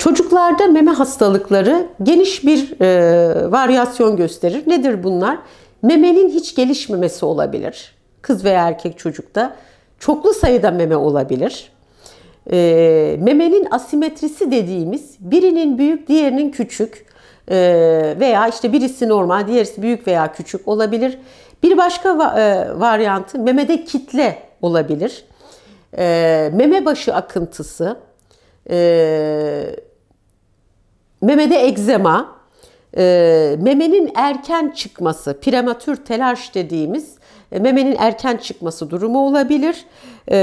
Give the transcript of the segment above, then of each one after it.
Çocuklarda meme hastalıkları geniş bir e, varyasyon gösterir. Nedir bunlar? Memenin hiç gelişmemesi olabilir. Kız veya erkek çocukta. Çoklu sayıda meme olabilir. E, memenin asimetrisi dediğimiz birinin büyük diğerinin küçük e, veya işte birisi normal diğerisi büyük veya küçük olabilir. Bir başka va- e, varyantı memede kitle olabilir. E, meme başı akıntısı, e, Memede egzema, e, memenin erken çıkması, prematür telaş dediğimiz e, memenin erken çıkması durumu olabilir e,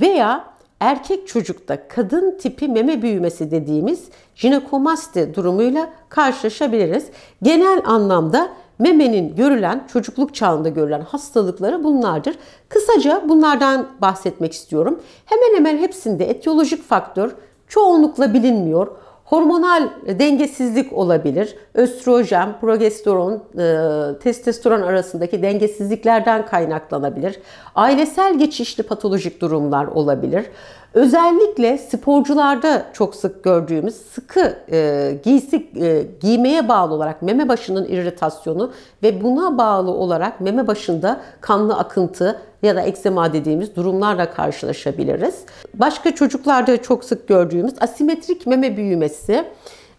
veya erkek çocukta kadın tipi meme büyümesi dediğimiz jinekomasti durumuyla karşılaşabiliriz. Genel anlamda memenin görülen, çocukluk çağında görülen hastalıkları bunlardır. Kısaca bunlardan bahsetmek istiyorum. Hemen hemen hepsinde etiyolojik faktör çoğunlukla bilinmiyor. Hormonal dengesizlik olabilir. Östrojen, progesteron, e, testosteron arasındaki dengesizliklerden kaynaklanabilir. Ailesel geçişli patolojik durumlar olabilir. Özellikle sporcularda çok sık gördüğümüz sıkı e, giysi e, giymeye bağlı olarak meme başının irritasyonu ve buna bağlı olarak meme başında kanlı akıntı ya da eksema dediğimiz durumlarla karşılaşabiliriz. Başka çocuklarda çok sık gördüğümüz asimetrik meme büyümesi,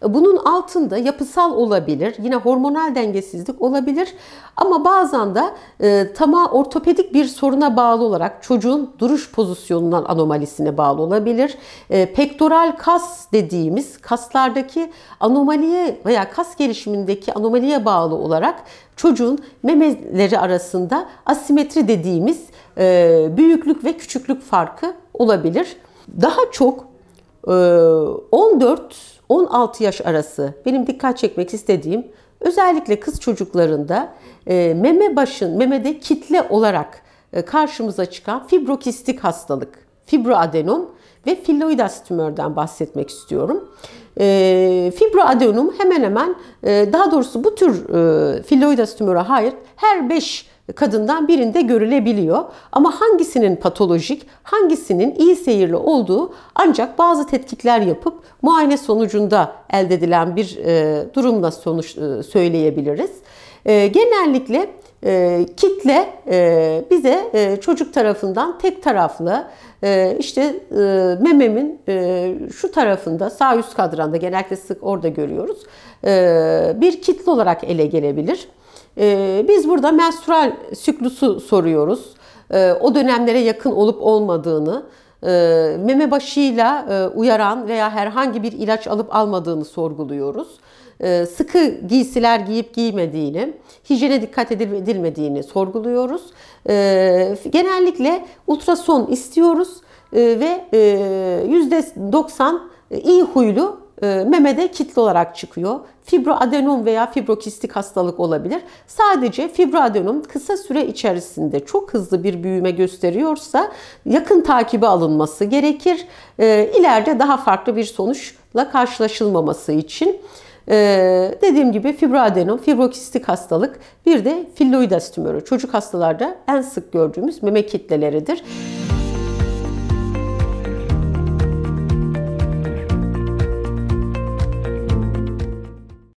e, bunun altında yapısal olabilir, yine hormonal dengesizlik olabilir ama bazen de e, tamam ortopedik bir soruna bağlı olarak çocuğun duruş pozisyonundan anomalisine bağlı olabilir. E, pektoral kas dediğimiz kaslardaki anomaliye veya kas gelişimindeki anomaliye bağlı olarak çocuğun memeleri arasında asimetri dediğimiz e, büyüklük ve küçüklük farkı olabilir. Daha çok 14 e, 16 yaş arası benim dikkat çekmek istediğim özellikle kız çocuklarında e, meme başın, memede kitle olarak e, karşımıza çıkan fibrokistik hastalık, fibroadenom ve filoidas tümörden bahsetmek istiyorum. E, fibroadenom hemen hemen e, daha doğrusu bu tür e, filoidas tümörü hayır her 5 kadından birinde görülebiliyor. Ama hangisinin patolojik, hangisinin iyi seyirli olduğu ancak bazı tetkikler yapıp muayene sonucunda elde edilen bir e, durumla sonuç e, söyleyebiliriz. E, genellikle e, kitle e, bize e, çocuk tarafından tek taraflı e, işte e, mememin e, şu tarafında sağ üst kadranda genellikle sık orada görüyoruz e, bir kitle olarak ele gelebilir. E, biz burada menstrual süklüsü soruyoruz. E, o dönemlere yakın olup olmadığını, e, meme başıyla e, uyaran veya herhangi bir ilaç alıp almadığını sorguluyoruz ee, sıkı giysiler giyip giymediğini, hijyene dikkat edilmediğini sorguluyoruz. Genellikle ultrason istiyoruz e, ve %90 e, e, iyi huylu ee, memede kitle olarak çıkıyor. Fibroadenom veya fibrokistik hastalık olabilir. Sadece fibroadenom kısa süre içerisinde çok hızlı bir büyüme gösteriyorsa yakın takibi alınması gerekir. Ee, ileride daha farklı bir sonuçla karşılaşılmaması için. Ee, dediğim gibi fibroadenom, fibrokistik hastalık, bir de filloidas tümörü. Çocuk hastalarda en sık gördüğümüz meme kitleleridir. Müzik